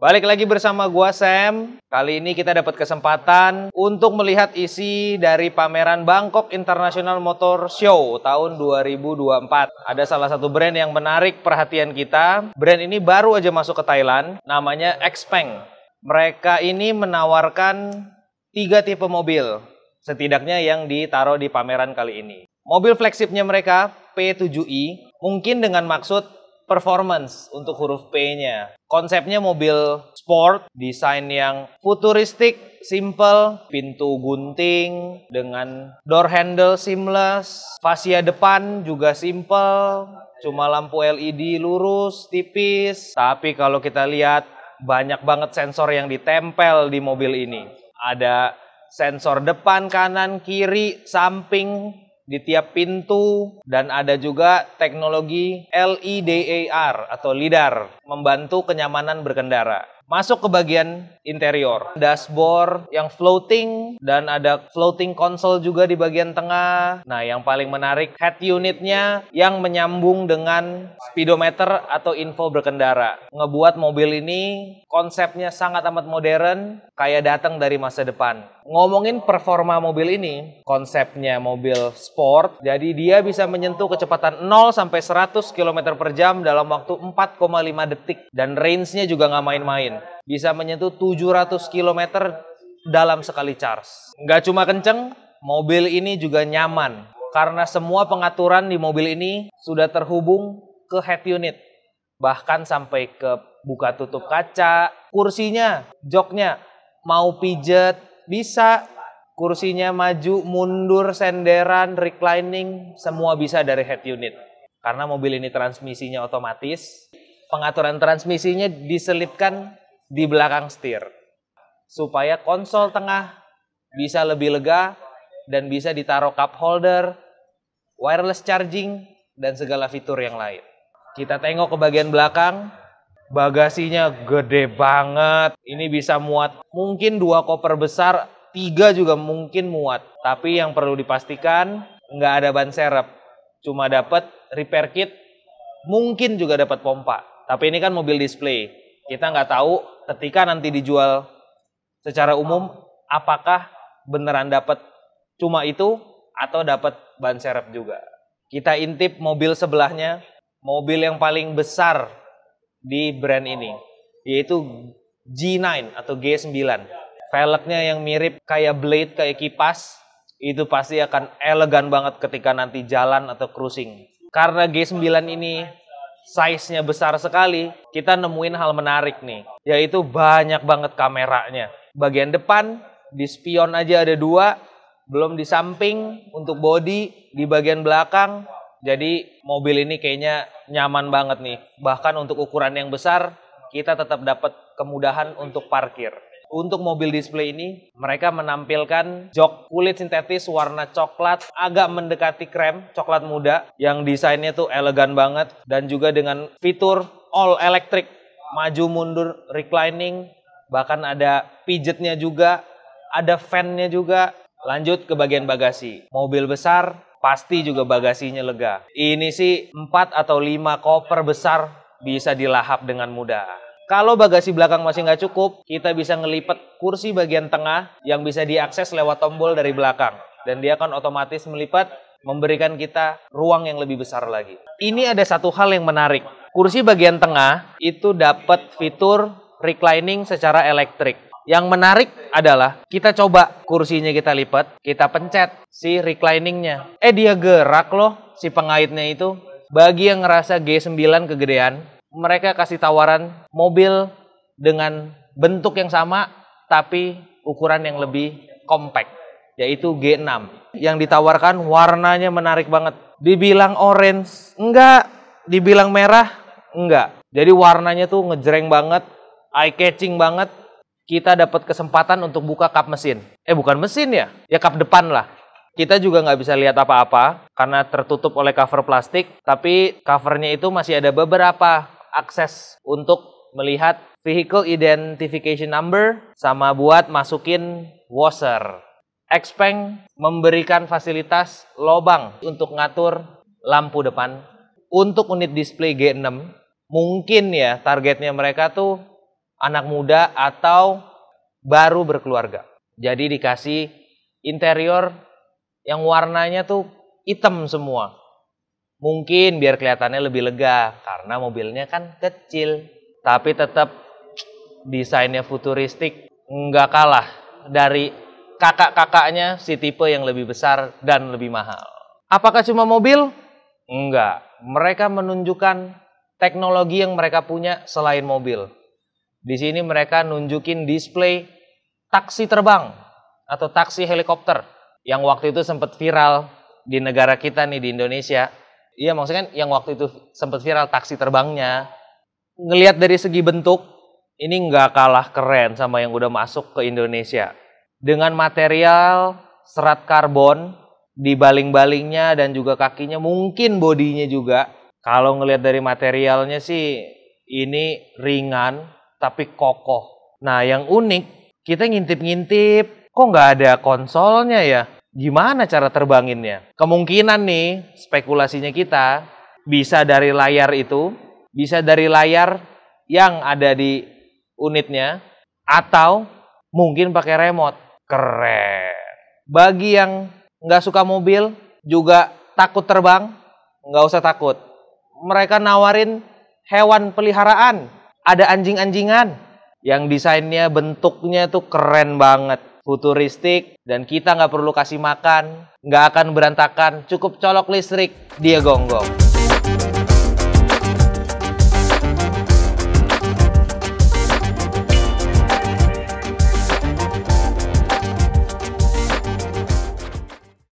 Balik lagi bersama gua Sam. Kali ini kita dapat kesempatan untuk melihat isi dari pameran Bangkok International Motor Show tahun 2024. Ada salah satu brand yang menarik perhatian kita. Brand ini baru aja masuk ke Thailand, namanya Xpeng. Mereka ini menawarkan tiga tipe mobil, setidaknya yang ditaruh di pameran kali ini. Mobil flagshipnya mereka P7i mungkin dengan maksud performance untuk huruf P-nya. Konsepnya mobil sport, desain yang futuristik, simple, pintu gunting dengan door handle seamless, fascia depan juga simple, cuma lampu LED lurus, tipis. Tapi kalau kita lihat banyak banget sensor yang ditempel di mobil ini. Ada sensor depan, kanan, kiri, samping, di tiap pintu dan ada juga teknologi LIDAR e atau lidar membantu kenyamanan berkendara. Masuk ke bagian interior. Dashboard yang floating dan ada floating console juga di bagian tengah. Nah, yang paling menarik head unitnya yang menyambung dengan speedometer atau info berkendara. Ngebuat mobil ini konsepnya sangat amat modern, kayak datang dari masa depan. Ngomongin performa mobil ini, konsepnya mobil sport, jadi dia bisa menyentuh kecepatan 0 sampai 100 km per jam dalam waktu 4,5 detik. Dan range-nya juga nggak main-main bisa menyentuh 700 km dalam sekali charge. Nggak cuma kenceng, mobil ini juga nyaman. Karena semua pengaturan di mobil ini sudah terhubung ke head unit. Bahkan sampai ke buka tutup kaca, kursinya, joknya, mau pijet, bisa. Kursinya maju, mundur, senderan, reclining, semua bisa dari head unit. Karena mobil ini transmisinya otomatis, pengaturan transmisinya diselipkan di belakang setir supaya konsol tengah bisa lebih lega dan bisa ditaruh cup holder, wireless charging, dan segala fitur yang lain. Kita tengok ke bagian belakang, bagasinya gede banget. Ini bisa muat mungkin dua koper besar, tiga juga mungkin muat. Tapi yang perlu dipastikan nggak ada ban serep, cuma dapat repair kit, mungkin juga dapat pompa. Tapi ini kan mobil display, kita nggak tahu ketika nanti dijual secara umum apakah beneran dapat cuma itu atau dapat ban serep juga. Kita intip mobil sebelahnya, mobil yang paling besar di brand ini yaitu G9 atau G9. Velgnya yang mirip kayak blade, kayak kipas, itu pasti akan elegan banget ketika nanti jalan atau cruising. Karena G9 ini size-nya besar sekali, kita nemuin hal menarik nih, yaitu banyak banget kameranya. Bagian depan, di spion aja ada dua, belum di samping untuk body, di bagian belakang. Jadi mobil ini kayaknya nyaman banget nih. Bahkan untuk ukuran yang besar, kita tetap dapat kemudahan untuk parkir. Untuk mobil display ini, mereka menampilkan jok kulit sintetis warna coklat agak mendekati krem, coklat muda yang desainnya tuh elegan banget dan juga dengan fitur all electric, maju mundur, reclining, bahkan ada pijetnya juga, ada fan-nya juga. Lanjut ke bagian bagasi. Mobil besar pasti juga bagasinya lega. Ini sih 4 atau 5 koper besar bisa dilahap dengan mudah. Kalau bagasi belakang masih nggak cukup, kita bisa ngelipet kursi bagian tengah yang bisa diakses lewat tombol dari belakang. Dan dia akan otomatis melipat memberikan kita ruang yang lebih besar lagi. Ini ada satu hal yang menarik. Kursi bagian tengah itu dapat fitur reclining secara elektrik. Yang menarik adalah kita coba kursinya kita lipat, kita pencet si recliningnya. Eh dia gerak loh si pengaitnya itu. Bagi yang ngerasa G9 kegedean, mereka kasih tawaran mobil dengan bentuk yang sama tapi ukuran yang lebih compact yaitu G6 yang ditawarkan warnanya menarik banget dibilang orange enggak dibilang merah enggak jadi warnanya tuh ngejreng banget eye catching banget kita dapat kesempatan untuk buka kap mesin eh bukan mesin ya ya kap depan lah kita juga nggak bisa lihat apa-apa karena tertutup oleh cover plastik, tapi covernya itu masih ada beberapa akses untuk melihat vehicle identification number sama buat masukin washer. Xpeng memberikan fasilitas lobang untuk ngatur lampu depan. Untuk unit display G6, mungkin ya targetnya mereka tuh anak muda atau baru berkeluarga. Jadi dikasih interior yang warnanya tuh hitam semua. Mungkin biar kelihatannya lebih lega karena mobilnya kan kecil, tapi tetap desainnya futuristik nggak kalah dari kakak-kakaknya si tipe yang lebih besar dan lebih mahal. Apakah cuma mobil? Enggak. Mereka menunjukkan teknologi yang mereka punya selain mobil. Di sini mereka nunjukin display taksi terbang atau taksi helikopter yang waktu itu sempat viral di negara kita nih di Indonesia Iya maksudnya kan yang waktu itu sempat viral taksi terbangnya. Ngelihat dari segi bentuk, ini nggak kalah keren sama yang udah masuk ke Indonesia. Dengan material serat karbon di baling-balingnya dan juga kakinya, mungkin bodinya juga. Kalau ngelihat dari materialnya sih ini ringan tapi kokoh. Nah yang unik, kita ngintip-ngintip, kok nggak ada konsolnya ya? Gimana cara terbanginnya? Kemungkinan nih spekulasinya kita bisa dari layar itu, bisa dari layar yang ada di unitnya, atau mungkin pakai remote. Keren. Bagi yang nggak suka mobil, juga takut terbang, nggak usah takut. Mereka nawarin hewan peliharaan. Ada anjing-anjingan yang desainnya bentuknya tuh keren banget futuristik, dan kita nggak perlu kasih makan, nggak akan berantakan, cukup colok listrik, dia gonggong. -gong.